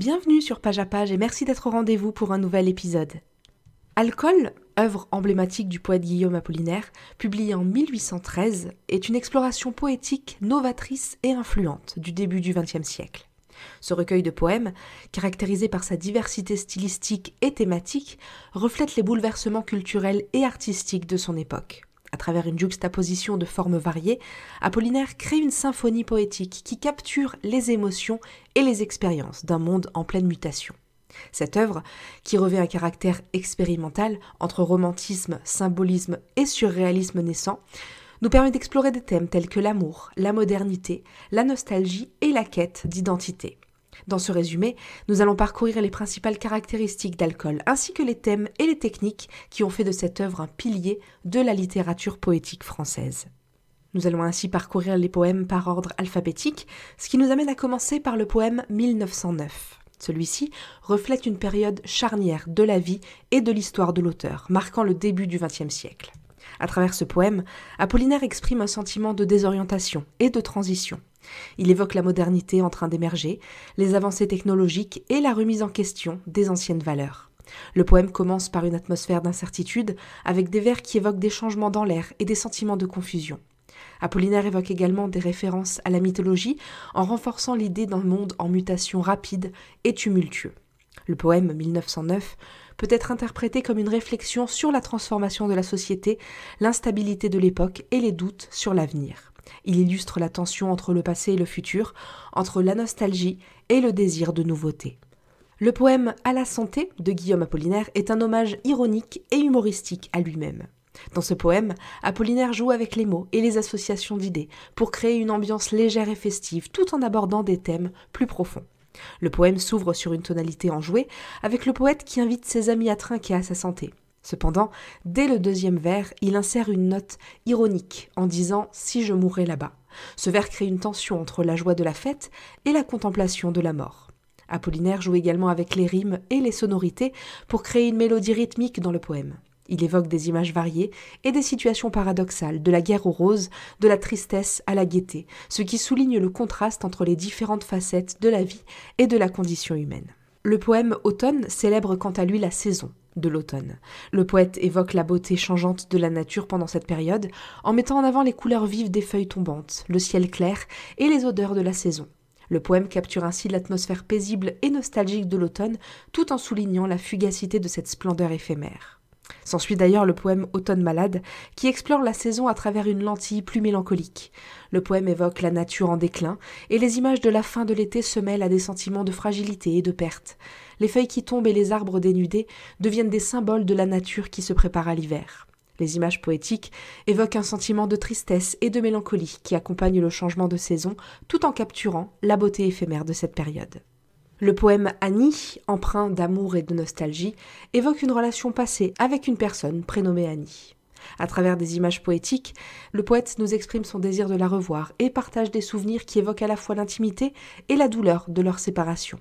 Bienvenue sur Page à Page et merci d'être au rendez-vous pour un nouvel épisode. Alcool, œuvre emblématique du poète Guillaume Apollinaire, publiée en 1813, est une exploration poétique novatrice et influente du début du XXe siècle. Ce recueil de poèmes, caractérisé par sa diversité stylistique et thématique, reflète les bouleversements culturels et artistiques de son époque. À travers une juxtaposition de formes variées, Apollinaire crée une symphonie poétique qui capture les émotions et les expériences d'un monde en pleine mutation. Cette œuvre, qui revêt un caractère expérimental entre romantisme, symbolisme et surréalisme naissant, nous permet d'explorer des thèmes tels que l'amour, la modernité, la nostalgie et la quête d'identité. Dans ce résumé, nous allons parcourir les principales caractéristiques d'alcool ainsi que les thèmes et les techniques qui ont fait de cette œuvre un pilier de la littérature poétique française. Nous allons ainsi parcourir les poèmes par ordre alphabétique, ce qui nous amène à commencer par le poème 1909. Celui-ci reflète une période charnière de la vie et de l'histoire de l'auteur, marquant le début du XXe siècle. À travers ce poème, Apollinaire exprime un sentiment de désorientation et de transition. Il évoque la modernité en train d'émerger, les avancées technologiques et la remise en question des anciennes valeurs. Le poème commence par une atmosphère d'incertitude, avec des vers qui évoquent des changements dans l'air et des sentiments de confusion. Apollinaire évoque également des références à la mythologie en renforçant l'idée d'un monde en mutation rapide et tumultueux. Le poème 1909 peut être interprété comme une réflexion sur la transformation de la société, l'instabilité de l'époque et les doutes sur l'avenir. Il illustre la tension entre le passé et le futur, entre la nostalgie et le désir de nouveauté. Le poème À la santé de Guillaume Apollinaire est un hommage ironique et humoristique à lui-même. Dans ce poème, Apollinaire joue avec les mots et les associations d'idées pour créer une ambiance légère et festive tout en abordant des thèmes plus profonds. Le poème s'ouvre sur une tonalité enjouée avec le poète qui invite ses amis à trinquer à sa santé. Cependant, dès le deuxième vers, il insère une note ironique en disant Si je mourrais là-bas. Ce vers crée une tension entre la joie de la fête et la contemplation de la mort. Apollinaire joue également avec les rimes et les sonorités pour créer une mélodie rythmique dans le poème. Il évoque des images variées et des situations paradoxales, de la guerre aux roses, de la tristesse à la gaieté, ce qui souligne le contraste entre les différentes facettes de la vie et de la condition humaine. Le poème Automne célèbre quant à lui la saison, de l'automne. Le poète évoque la beauté changeante de la nature pendant cette période en mettant en avant les couleurs vives des feuilles tombantes, le ciel clair et les odeurs de la saison. Le poème capture ainsi l'atmosphère paisible et nostalgique de l'automne tout en soulignant la fugacité de cette splendeur éphémère. S'ensuit d'ailleurs le poème Automne malade, qui explore la saison à travers une lentille plus mélancolique. Le poème évoque la nature en déclin, et les images de la fin de l'été se mêlent à des sentiments de fragilité et de perte. Les feuilles qui tombent et les arbres dénudés deviennent des symboles de la nature qui se prépare à l'hiver. Les images poétiques évoquent un sentiment de tristesse et de mélancolie qui accompagne le changement de saison tout en capturant la beauté éphémère de cette période. Le poème Annie, empreint d'amour et de nostalgie, évoque une relation passée avec une personne prénommée Annie. À travers des images poétiques, le poète nous exprime son désir de la revoir et partage des souvenirs qui évoquent à la fois l'intimité et la douleur de leur séparation.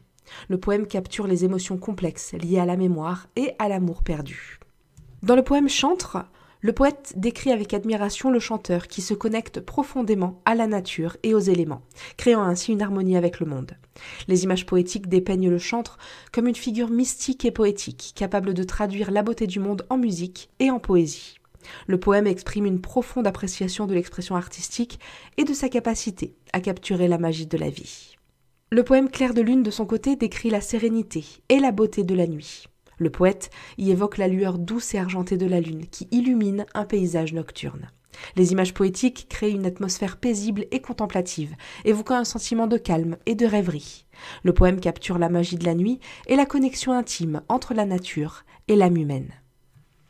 Le poème capture les émotions complexes liées à la mémoire et à l'amour perdu. Dans le poème Chantre, le poète décrit avec admiration le chanteur qui se connecte profondément à la nature et aux éléments, créant ainsi une harmonie avec le monde. Les images poétiques dépeignent le chantre comme une figure mystique et poétique, capable de traduire la beauté du monde en musique et en poésie. Le poème exprime une profonde appréciation de l'expression artistique et de sa capacité à capturer la magie de la vie. Le poème Clair de lune de son côté décrit la sérénité et la beauté de la nuit. Le poète y évoque la lueur douce et argentée de la lune qui illumine un paysage nocturne. Les images poétiques créent une atmosphère paisible et contemplative, évoquant un sentiment de calme et de rêverie. Le poème capture la magie de la nuit et la connexion intime entre la nature et l'âme humaine.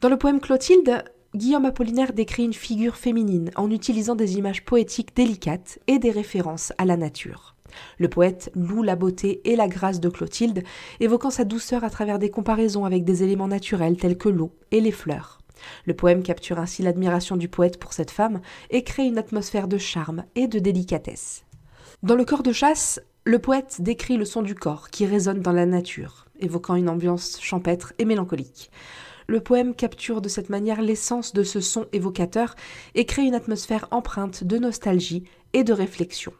Dans le poème Clotilde, Guillaume Apollinaire décrit une figure féminine en utilisant des images poétiques délicates et des références à la nature. Le poète loue la beauté et la grâce de Clotilde, évoquant sa douceur à travers des comparaisons avec des éléments naturels tels que l'eau et les fleurs. Le poème capture ainsi l'admiration du poète pour cette femme et crée une atmosphère de charme et de délicatesse. Dans le corps de chasse, le poète décrit le son du corps qui résonne dans la nature, évoquant une ambiance champêtre et mélancolique. Le poème capture de cette manière l'essence de ce son évocateur et crée une atmosphère empreinte de nostalgie et de réflexion.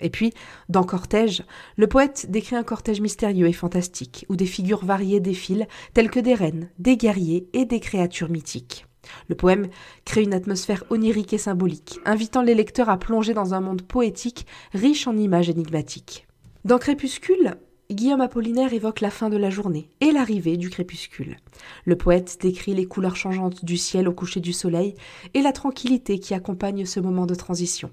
Et puis, dans Cortège, le poète décrit un cortège mystérieux et fantastique, où des figures variées défilent, telles que des reines, des guerriers et des créatures mythiques. Le poème crée une atmosphère onirique et symbolique, invitant les lecteurs à plonger dans un monde poétique riche en images énigmatiques. Dans Crépuscule, Guillaume Apollinaire évoque la fin de la journée et l'arrivée du crépuscule. Le poète décrit les couleurs changeantes du ciel au coucher du soleil et la tranquillité qui accompagne ce moment de transition.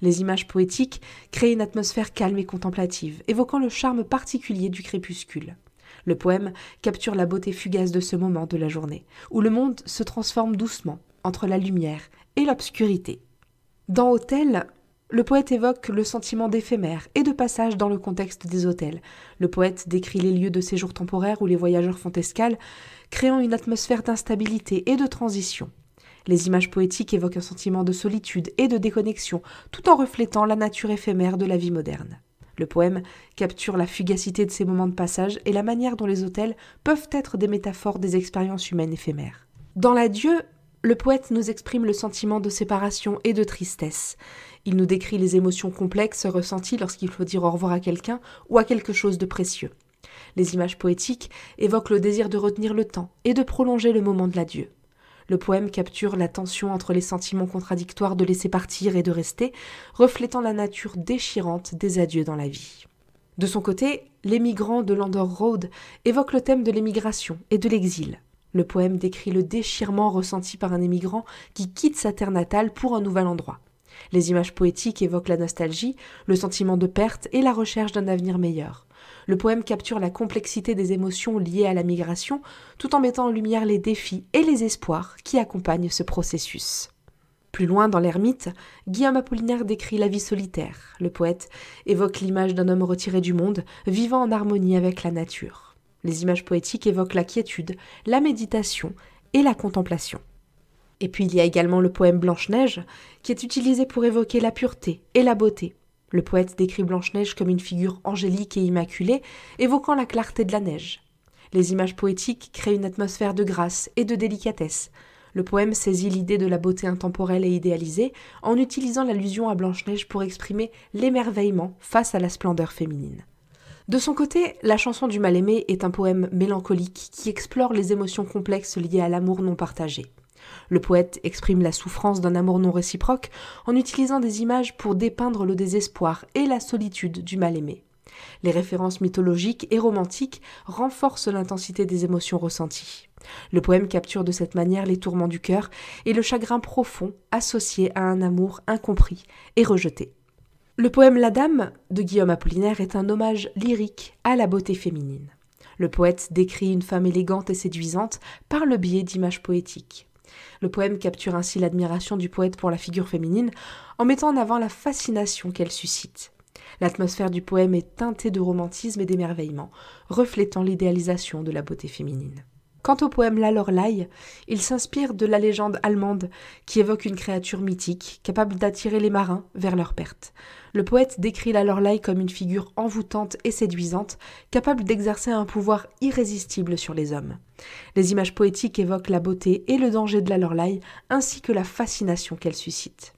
Les images poétiques créent une atmosphère calme et contemplative, évoquant le charme particulier du crépuscule. Le poème capture la beauté fugace de ce moment de la journée, où le monde se transforme doucement entre la lumière et l'obscurité. Dans Hôtel, le poète évoque le sentiment d'éphémère et de passage dans le contexte des hôtels. Le poète décrit les lieux de séjour temporaire où les voyageurs font escale, créant une atmosphère d'instabilité et de transition. Les images poétiques évoquent un sentiment de solitude et de déconnexion, tout en reflétant la nature éphémère de la vie moderne. Le poème capture la fugacité de ces moments de passage et la manière dont les hôtels peuvent être des métaphores des expériences humaines éphémères. Dans l'adieu, le poète nous exprime le sentiment de séparation et de tristesse. Il nous décrit les émotions complexes ressenties lorsqu'il faut dire au revoir à quelqu'un ou à quelque chose de précieux. Les images poétiques évoquent le désir de retenir le temps et de prolonger le moment de l'adieu. Le poème capture la tension entre les sentiments contradictoires de laisser partir et de rester, reflétant la nature déchirante des adieux dans la vie. De son côté, L'émigrant de Landor Road évoque le thème de l'émigration et de l'exil. Le poème décrit le déchirement ressenti par un émigrant qui quitte sa terre natale pour un nouvel endroit. Les images poétiques évoquent la nostalgie, le sentiment de perte et la recherche d'un avenir meilleur. Le poème capture la complexité des émotions liées à la migration, tout en mettant en lumière les défis et les espoirs qui accompagnent ce processus. Plus loin, dans l'ermite, Guillaume Apollinaire décrit la vie solitaire. Le poète évoque l'image d'un homme retiré du monde, vivant en harmonie avec la nature. Les images poétiques évoquent la quiétude, la méditation et la contemplation. Et puis il y a également le poème Blanche-Neige, qui est utilisé pour évoquer la pureté et la beauté, le poète décrit Blanche-Neige comme une figure angélique et immaculée, évoquant la clarté de la neige. Les images poétiques créent une atmosphère de grâce et de délicatesse. Le poème saisit l'idée de la beauté intemporelle et idéalisée en utilisant l'allusion à Blanche-Neige pour exprimer l'émerveillement face à la splendeur féminine. De son côté, La chanson du mal-aimé est un poème mélancolique qui explore les émotions complexes liées à l'amour non partagé. Le poète exprime la souffrance d'un amour non réciproque en utilisant des images pour dépeindre le désespoir et la solitude du mal-aimé. Les références mythologiques et romantiques renforcent l'intensité des émotions ressenties. Le poème capture de cette manière les tourments du cœur et le chagrin profond associé à un amour incompris et rejeté. Le poème La Dame de Guillaume Apollinaire est un hommage lyrique à la beauté féminine. Le poète décrit une femme élégante et séduisante par le biais d'images poétiques. Le poème capture ainsi l'admiration du poète pour la figure féminine en mettant en avant la fascination qu'elle suscite. L'atmosphère du poème est teintée de romantisme et d'émerveillement, reflétant l'idéalisation de la beauté féminine. Quant au poème La Lorlaye, il s'inspire de la légende allemande qui évoque une créature mythique capable d'attirer les marins vers leur perte. Le poète décrit La Lorlaye comme une figure envoûtante et séduisante, capable d'exercer un pouvoir irrésistible sur les hommes. Les images poétiques évoquent la beauté et le danger de La Lorlaye, ainsi que la fascination qu'elle suscite.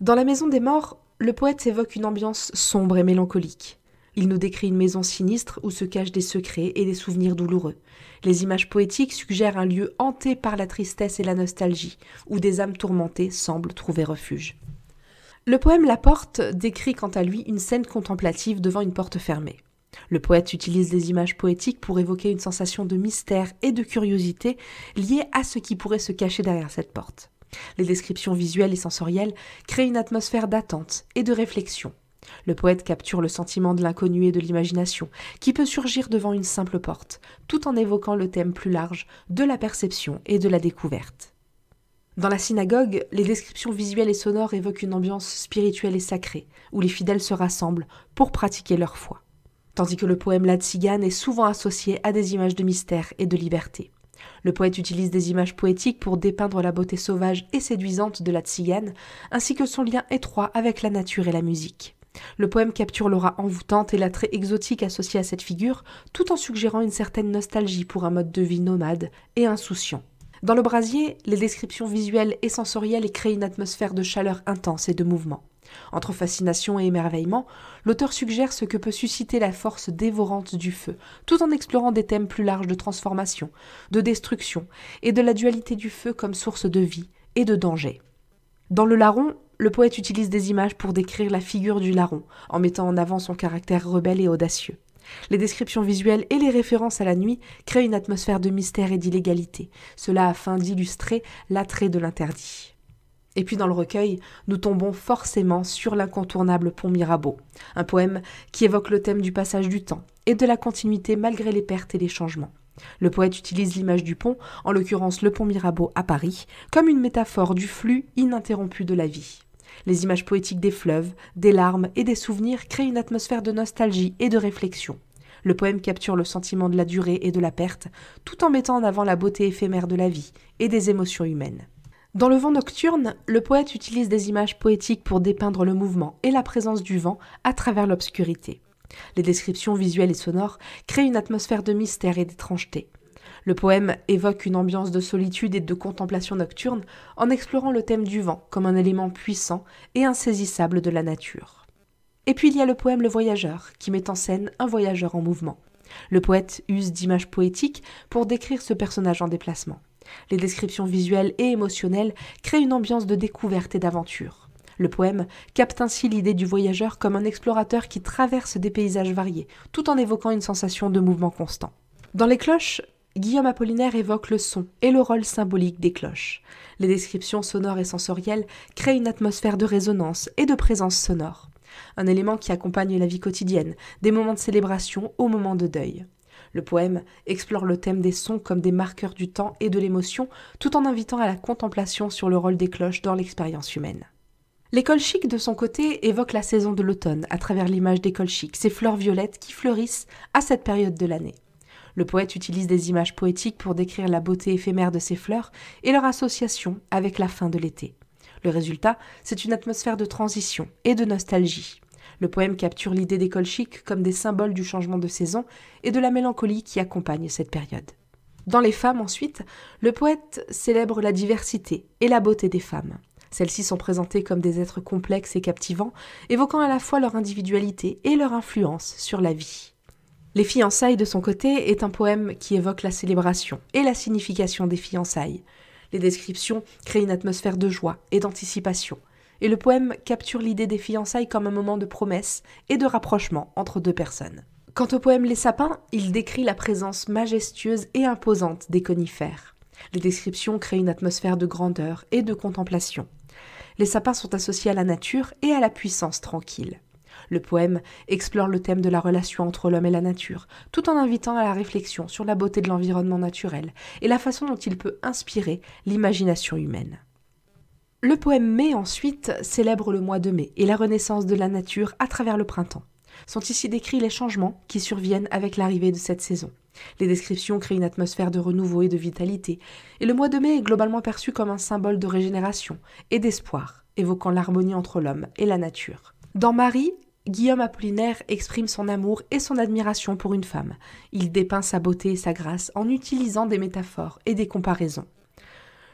Dans La Maison des Morts, le poète évoque une ambiance sombre et mélancolique. Il nous décrit une maison sinistre où se cachent des secrets et des souvenirs douloureux. Les images poétiques suggèrent un lieu hanté par la tristesse et la nostalgie, où des âmes tourmentées semblent trouver refuge. Le poème La Porte décrit quant à lui une scène contemplative devant une porte fermée. Le poète utilise des images poétiques pour évoquer une sensation de mystère et de curiosité liée à ce qui pourrait se cacher derrière cette porte. Les descriptions visuelles et sensorielles créent une atmosphère d'attente et de réflexion le poète capture le sentiment de l'inconnu et de l'imagination, qui peut surgir devant une simple porte, tout en évoquant le thème plus large de la perception et de la découverte. Dans la synagogue, les descriptions visuelles et sonores évoquent une ambiance spirituelle et sacrée, où les fidèles se rassemblent pour pratiquer leur foi. Tandis que le poème La Tzigane est souvent associé à des images de mystère et de liberté. Le poète utilise des images poétiques pour dépeindre la beauté sauvage et séduisante de la Tzigane, ainsi que son lien étroit avec la nature et la musique. Le poème capture l'aura envoûtante et l'attrait exotique associé à cette figure, tout en suggérant une certaine nostalgie pour un mode de vie nomade et insouciant. Dans le brasier, les descriptions visuelles et sensorielles créent une atmosphère de chaleur intense et de mouvement. Entre fascination et émerveillement, l'auteur suggère ce que peut susciter la force dévorante du feu, tout en explorant des thèmes plus larges de transformation, de destruction, et de la dualité du feu comme source de vie et de danger. Dans le larron, le poète utilise des images pour décrire la figure du larron, en mettant en avant son caractère rebelle et audacieux. Les descriptions visuelles et les références à la nuit créent une atmosphère de mystère et d'illégalité, cela afin d'illustrer l'attrait de l'interdit. Et puis dans le recueil, nous tombons forcément sur l'incontournable Pont Mirabeau, un poème qui évoque le thème du passage du temps et de la continuité malgré les pertes et les changements. Le poète utilise l'image du pont, en l'occurrence le pont Mirabeau à Paris, comme une métaphore du flux ininterrompu de la vie. Les images poétiques des fleuves, des larmes et des souvenirs créent une atmosphère de nostalgie et de réflexion. Le poème capture le sentiment de la durée et de la perte, tout en mettant en avant la beauté éphémère de la vie et des émotions humaines. Dans Le vent nocturne, le poète utilise des images poétiques pour dépeindre le mouvement et la présence du vent à travers l'obscurité. Les descriptions visuelles et sonores créent une atmosphère de mystère et d'étrangeté. Le poème évoque une ambiance de solitude et de contemplation nocturne en explorant le thème du vent comme un élément puissant et insaisissable de la nature. Et puis il y a le poème Le Voyageur, qui met en scène un voyageur en mouvement. Le poète use d'images poétiques pour décrire ce personnage en déplacement. Les descriptions visuelles et émotionnelles créent une ambiance de découverte et d'aventure. Le poème capte ainsi l'idée du voyageur comme un explorateur qui traverse des paysages variés, tout en évoquant une sensation de mouvement constant. Dans les cloches, Guillaume Apollinaire évoque le son et le rôle symbolique des cloches. Les descriptions sonores et sensorielles créent une atmosphère de résonance et de présence sonore, un élément qui accompagne la vie quotidienne, des moments de célébration aux moments de deuil. Le poème explore le thème des sons comme des marqueurs du temps et de l'émotion, tout en invitant à la contemplation sur le rôle des cloches dans l'expérience humaine. L'école chic, de son côté, évoque la saison de l'automne à travers l'image des colchiques, ces fleurs violettes qui fleurissent à cette période de l'année. Le poète utilise des images poétiques pour décrire la beauté éphémère de ces fleurs et leur association avec la fin de l'été. Le résultat, c'est une atmosphère de transition et de nostalgie. Le poème capture l'idée des colchiques comme des symboles du changement de saison et de la mélancolie qui accompagne cette période. Dans Les femmes ensuite, le poète célèbre la diversité et la beauté des femmes. Celles-ci sont présentées comme des êtres complexes et captivants, évoquant à la fois leur individualité et leur influence sur la vie. Les fiançailles, de son côté, est un poème qui évoque la célébration et la signification des fiançailles. Les descriptions créent une atmosphère de joie et d'anticipation, et le poème capture l'idée des fiançailles comme un moment de promesse et de rapprochement entre deux personnes. Quant au poème Les sapins, il décrit la présence majestueuse et imposante des conifères. Les descriptions créent une atmosphère de grandeur et de contemplation. Les sapins sont associés à la nature et à la puissance tranquille. Le poème explore le thème de la relation entre l'homme et la nature, tout en invitant à la réflexion sur la beauté de l'environnement naturel et la façon dont il peut inspirer l'imagination humaine. Le poème Mai ensuite célèbre le mois de mai et la renaissance de la nature à travers le printemps. Sont ici décrits les changements qui surviennent avec l'arrivée de cette saison. Les descriptions créent une atmosphère de renouveau et de vitalité, et le mois de mai est globalement perçu comme un symbole de régénération et d'espoir, évoquant l'harmonie entre l'homme et la nature. Dans Marie, Guillaume Apollinaire exprime son amour et son admiration pour une femme. Il dépeint sa beauté et sa grâce en utilisant des métaphores et des comparaisons.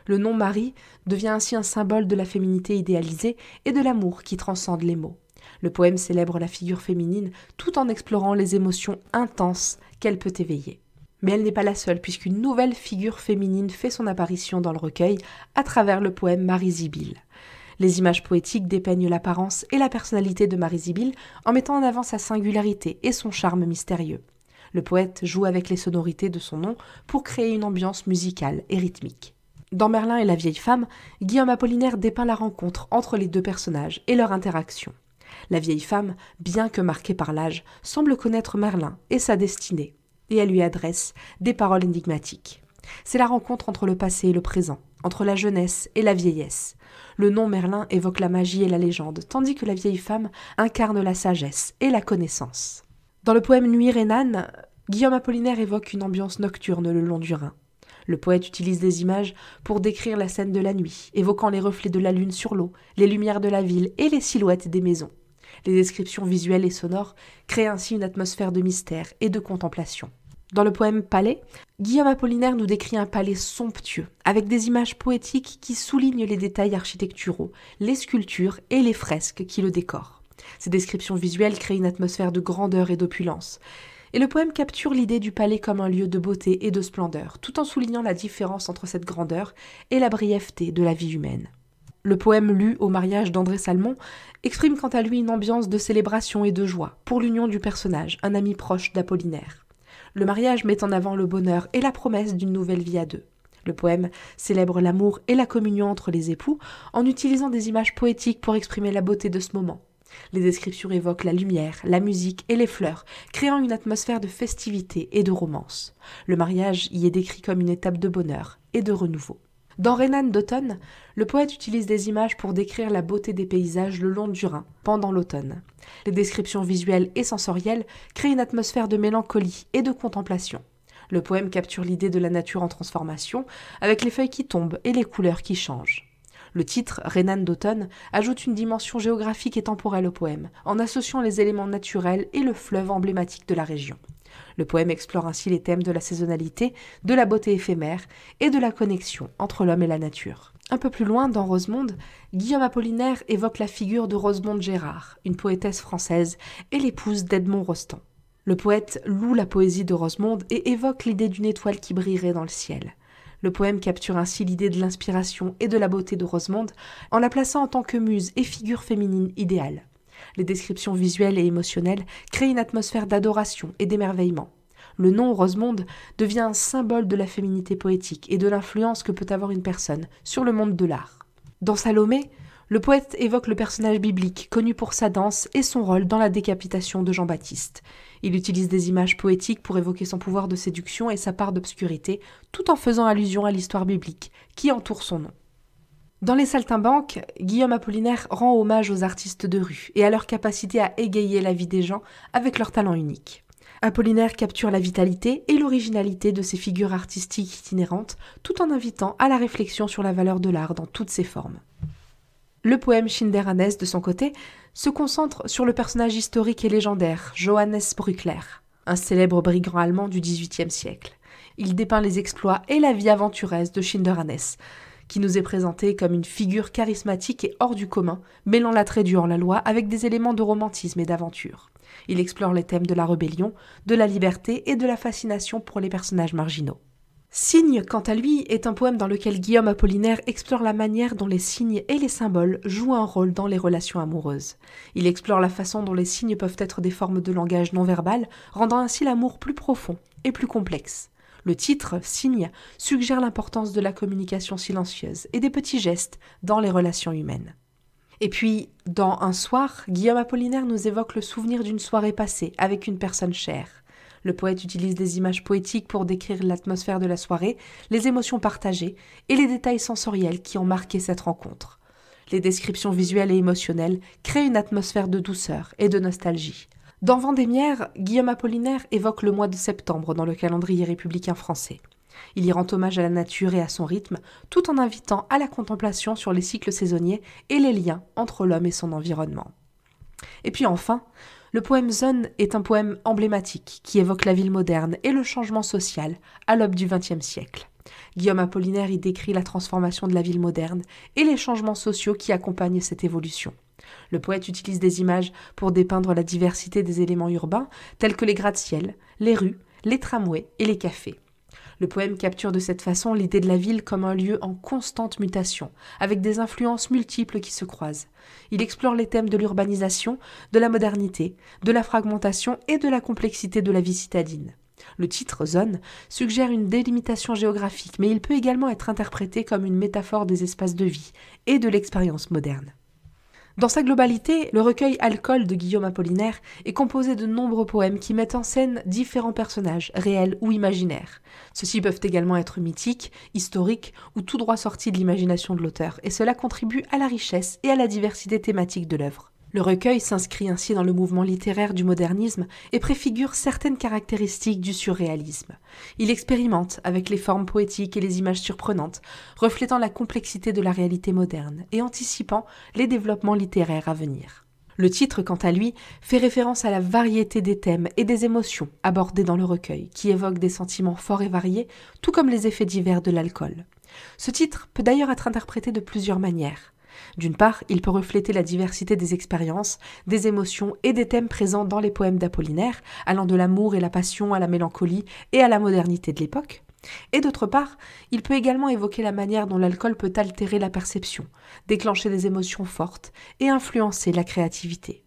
Le nom Marie devient ainsi un symbole de la féminité idéalisée et de l'amour qui transcende les mots. Le poème célèbre la figure féminine tout en explorant les émotions intenses qu'elle peut éveiller. Mais elle n'est pas la seule, puisqu'une nouvelle figure féminine fait son apparition dans le recueil à travers le poème Marie Zibille. Les images poétiques dépeignent l'apparence et la personnalité de Marie Zibil en mettant en avant sa singularité et son charme mystérieux. Le poète joue avec les sonorités de son nom pour créer une ambiance musicale et rythmique. Dans Merlin et la vieille femme, Guillaume Apollinaire dépeint la rencontre entre les deux personnages et leur interaction. La vieille femme, bien que marquée par l'âge, semble connaître Merlin et sa destinée, et elle lui adresse des paroles énigmatiques. C'est la rencontre entre le passé et le présent, entre la jeunesse et la vieillesse. Le nom Merlin évoque la magie et la légende, tandis que la vieille femme incarne la sagesse et la connaissance. Dans le poème Nuit Rénane, Guillaume Apollinaire évoque une ambiance nocturne le long du Rhin. Le poète utilise des images pour décrire la scène de la nuit, évoquant les reflets de la lune sur l'eau, les lumières de la ville et les silhouettes des maisons. Les descriptions visuelles et sonores créent ainsi une atmosphère de mystère et de contemplation. Dans le poème Palais, Guillaume Apollinaire nous décrit un palais somptueux, avec des images poétiques qui soulignent les détails architecturaux, les sculptures et les fresques qui le décorent. Ces descriptions visuelles créent une atmosphère de grandeur et d'opulence. Et le poème capture l'idée du palais comme un lieu de beauté et de splendeur, tout en soulignant la différence entre cette grandeur et la brièveté de la vie humaine. Le poème lu au mariage d'André Salmon exprime quant à lui une ambiance de célébration et de joie pour l'union du personnage, un ami proche d'Apollinaire. Le mariage met en avant le bonheur et la promesse d'une nouvelle vie à deux. Le poème célèbre l'amour et la communion entre les époux en utilisant des images poétiques pour exprimer la beauté de ce moment. Les descriptions évoquent la lumière, la musique et les fleurs, créant une atmosphère de festivité et de romance. Le mariage y est décrit comme une étape de bonheur et de renouveau. Dans Rénan d'automne, le poète utilise des images pour décrire la beauté des paysages le long du Rhin, pendant l'automne. Les descriptions visuelles et sensorielles créent une atmosphère de mélancolie et de contemplation. Le poème capture l'idée de la nature en transformation, avec les feuilles qui tombent et les couleurs qui changent. Le titre, Rénan d'automne, ajoute une dimension géographique et temporelle au poème, en associant les éléments naturels et le fleuve emblématique de la région. Le poème explore ainsi les thèmes de la saisonnalité, de la beauté éphémère et de la connexion entre l'homme et la nature. Un peu plus loin, dans Rosemonde, Guillaume Apollinaire évoque la figure de Rosemonde Gérard, une poétesse française et l'épouse d'Edmond Rostand. Le poète loue la poésie de Rosemonde et évoque l'idée d'une étoile qui brillerait dans le ciel. Le poème capture ainsi l'idée de l'inspiration et de la beauté de Rosemonde en la plaçant en tant que muse et figure féminine idéale les descriptions visuelles et émotionnelles créent une atmosphère d'adoration et d'émerveillement. Le nom Rosemonde devient un symbole de la féminité poétique et de l'influence que peut avoir une personne sur le monde de l'art. Dans Salomé, le poète évoque le personnage biblique connu pour sa danse et son rôle dans la décapitation de Jean-Baptiste. Il utilise des images poétiques pour évoquer son pouvoir de séduction et sa part d'obscurité, tout en faisant allusion à l'histoire biblique qui entoure son nom. Dans Les Saltimbanques, Guillaume Apollinaire rend hommage aux artistes de rue et à leur capacité à égayer la vie des gens avec leur talent unique. Apollinaire capture la vitalité et l'originalité de ces figures artistiques itinérantes tout en invitant à la réflexion sur la valeur de l'art dans toutes ses formes. Le poème schinderhannes de son côté, se concentre sur le personnage historique et légendaire, Johannes Bruckler, un célèbre brigand allemand du XVIIIe siècle. Il dépeint les exploits et la vie aventureuse de Schinderanès, qui nous est présenté comme une figure charismatique et hors du commun, mêlant l'attrait du hors-la-loi avec des éléments de romantisme et d'aventure. Il explore les thèmes de la rébellion, de la liberté et de la fascination pour les personnages marginaux. Signe, quant à lui, est un poème dans lequel Guillaume Apollinaire explore la manière dont les signes et les symboles jouent un rôle dans les relations amoureuses. Il explore la façon dont les signes peuvent être des formes de langage non verbal, rendant ainsi l'amour plus profond et plus complexe. Le titre, Signe, suggère l'importance de la communication silencieuse et des petits gestes dans les relations humaines. Et puis, dans Un soir, Guillaume Apollinaire nous évoque le souvenir d'une soirée passée avec une personne chère. Le poète utilise des images poétiques pour décrire l'atmosphère de la soirée, les émotions partagées et les détails sensoriels qui ont marqué cette rencontre. Les descriptions visuelles et émotionnelles créent une atmosphère de douceur et de nostalgie. Dans Vendémiaire, Guillaume Apollinaire évoque le mois de septembre dans le calendrier républicain français. Il y rend hommage à la nature et à son rythme, tout en invitant à la contemplation sur les cycles saisonniers et les liens entre l'homme et son environnement. Et puis enfin, le poème Zone est un poème emblématique qui évoque la ville moderne et le changement social à l'aube du XXe siècle. Guillaume Apollinaire y décrit la transformation de la ville moderne et les changements sociaux qui accompagnent cette évolution. Le poète utilise des images pour dépeindre la diversité des éléments urbains, tels que les gratte-ciel, les rues, les tramways et les cafés. Le poème capture de cette façon l'idée de la ville comme un lieu en constante mutation, avec des influences multiples qui se croisent. Il explore les thèmes de l'urbanisation, de la modernité, de la fragmentation et de la complexité de la vie citadine. Le titre zone suggère une délimitation géographique, mais il peut également être interprété comme une métaphore des espaces de vie et de l'expérience moderne. Dans sa globalité, le recueil Alcool de Guillaume Apollinaire est composé de nombreux poèmes qui mettent en scène différents personnages, réels ou imaginaires. Ceux-ci peuvent également être mythiques, historiques ou tout droit sortis de l'imagination de l'auteur, et cela contribue à la richesse et à la diversité thématique de l'œuvre. Le recueil s'inscrit ainsi dans le mouvement littéraire du modernisme et préfigure certaines caractéristiques du surréalisme. Il expérimente avec les formes poétiques et les images surprenantes, reflétant la complexité de la réalité moderne et anticipant les développements littéraires à venir. Le titre, quant à lui, fait référence à la variété des thèmes et des émotions abordés dans le recueil, qui évoquent des sentiments forts et variés, tout comme les effets divers de l'alcool. Ce titre peut d'ailleurs être interprété de plusieurs manières. D'une part, il peut refléter la diversité des expériences, des émotions et des thèmes présents dans les poèmes d'Apollinaire, allant de l'amour et la passion à la mélancolie et à la modernité de l'époque. Et d'autre part, il peut également évoquer la manière dont l'alcool peut altérer la perception, déclencher des émotions fortes et influencer la créativité.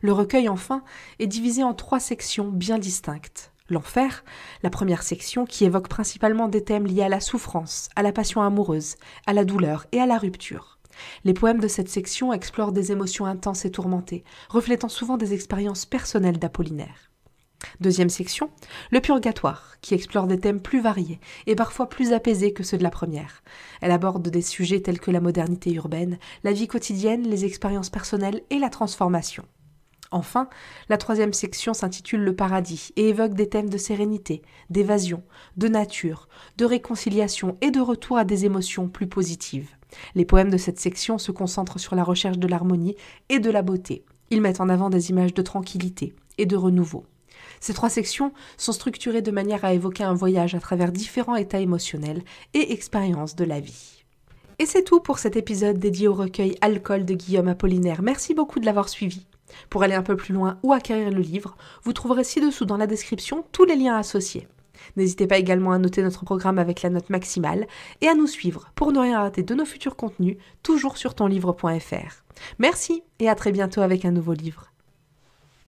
Le recueil, enfin, est divisé en trois sections bien distinctes. L'enfer, la première section qui évoque principalement des thèmes liés à la souffrance, à la passion amoureuse, à la douleur et à la rupture. Les poèmes de cette section explorent des émotions intenses et tourmentées, reflétant souvent des expériences personnelles d'Apollinaire. Deuxième section, le purgatoire, qui explore des thèmes plus variés et parfois plus apaisés que ceux de la première. Elle aborde des sujets tels que la modernité urbaine, la vie quotidienne, les expériences personnelles et la transformation. Enfin, la troisième section s'intitule Le paradis et évoque des thèmes de sérénité, d'évasion, de nature, de réconciliation et de retour à des émotions plus positives. Les poèmes de cette section se concentrent sur la recherche de l'harmonie et de la beauté. Ils mettent en avant des images de tranquillité et de renouveau. Ces trois sections sont structurées de manière à évoquer un voyage à travers différents états émotionnels et expériences de la vie. Et c'est tout pour cet épisode dédié au recueil Alcool de Guillaume Apollinaire. Merci beaucoup de l'avoir suivi. Pour aller un peu plus loin ou acquérir le livre, vous trouverez ci-dessous dans la description tous les liens associés. N'hésitez pas également à noter notre programme avec la note maximale et à nous suivre pour ne rien rater de nos futurs contenus, toujours sur tonlivre.fr. Merci et à très bientôt avec un nouveau livre.